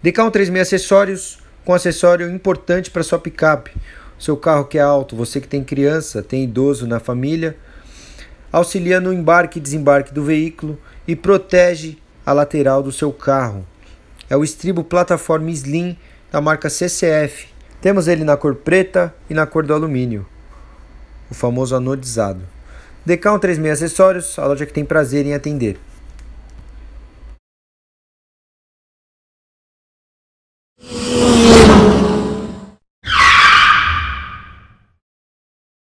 Decão 36 acessórios com acessório importante para sua picape. Seu carro que é alto, você que tem criança, tem idoso na família, auxilia no embarque e desembarque do veículo e protege a lateral do seu carro. É o estribo plataforma Slim da marca CCF. Temos ele na cor preta e na cor do alumínio, o famoso anodizado. Decão 36 Acessórios, a loja que tem prazer em atender.